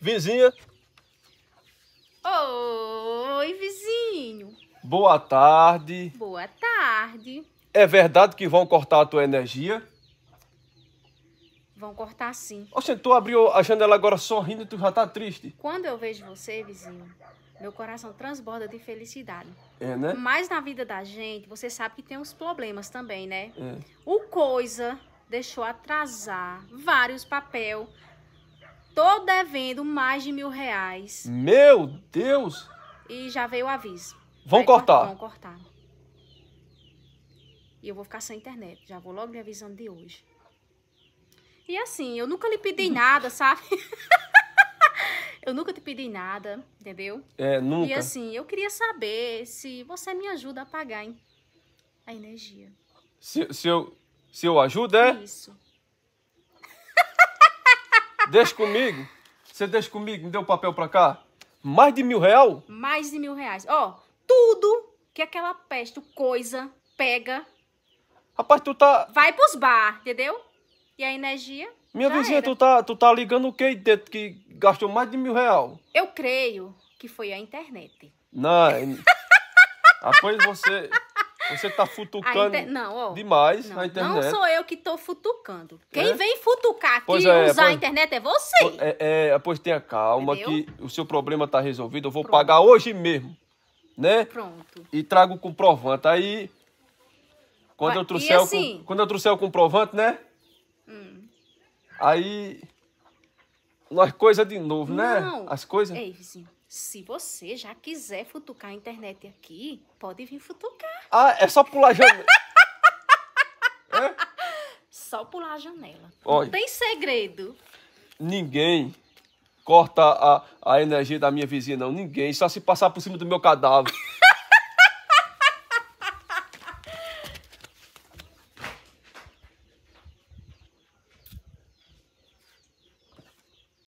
Vizinha. Oi, vizinho. Boa tarde. Boa tarde. É verdade que vão cortar a tua energia? Vão cortar sim. Oxe, tu abriu a janela agora sorrindo e tu já tá triste. Quando eu vejo você, vizinho, meu coração transborda de felicidade. É, né? Mas na vida da gente, você sabe que tem uns problemas também, né? É. O coisa deixou atrasar vários papéis Tô devendo mais de mil reais. Meu Deus! E já veio o aviso. Vão Vai cortar. Vão cortar. E eu vou ficar sem internet. Já vou logo me avisando de hoje. E assim, eu nunca lhe pedi nada, sabe? eu nunca te pedi nada, entendeu? É, nunca. E assim, eu queria saber se você me ajuda a pagar hein? a energia. Se, se, eu, se eu ajudo, é? Isso. Deixa comigo. Você deixa comigo, me deu o papel pra cá. Mais de mil real? Mais de mil reais. Ó, oh, tudo que aquela peste, coisa, pega. Rapaz, tu tá... Vai pros bar, entendeu? E a energia Minha vizinha, tu tá, tu tá ligando o que dentro que gastou mais de mil real? Eu creio que foi a internet. Não, ah, pois você... Você tá futucando inter... não, ó, demais não, na internet. Não sou eu que tô futucando. Quem é? vem futucar aqui e é, usar pois... a internet é você. Pois, é, é, é, pois tenha calma Entendeu? que o seu problema tá resolvido. Eu vou Pronto. pagar hoje mesmo, né? Pronto. E trago o comprovante. Aí, quando, Vai, eu, trouxer assim... o, quando eu trouxer o comprovante, né? Hum. Aí, nós coisa de novo, né? Não. As coisas... Ei, vizinho, se você já quiser futucar a internet aqui, pode vir futucar. Ah, é só pular a janela. é? Só pular a janela. Olha, Não tem segredo. Ninguém corta a, a energia da minha vizinha, não. Ninguém. Só se passar por cima do meu cadáver.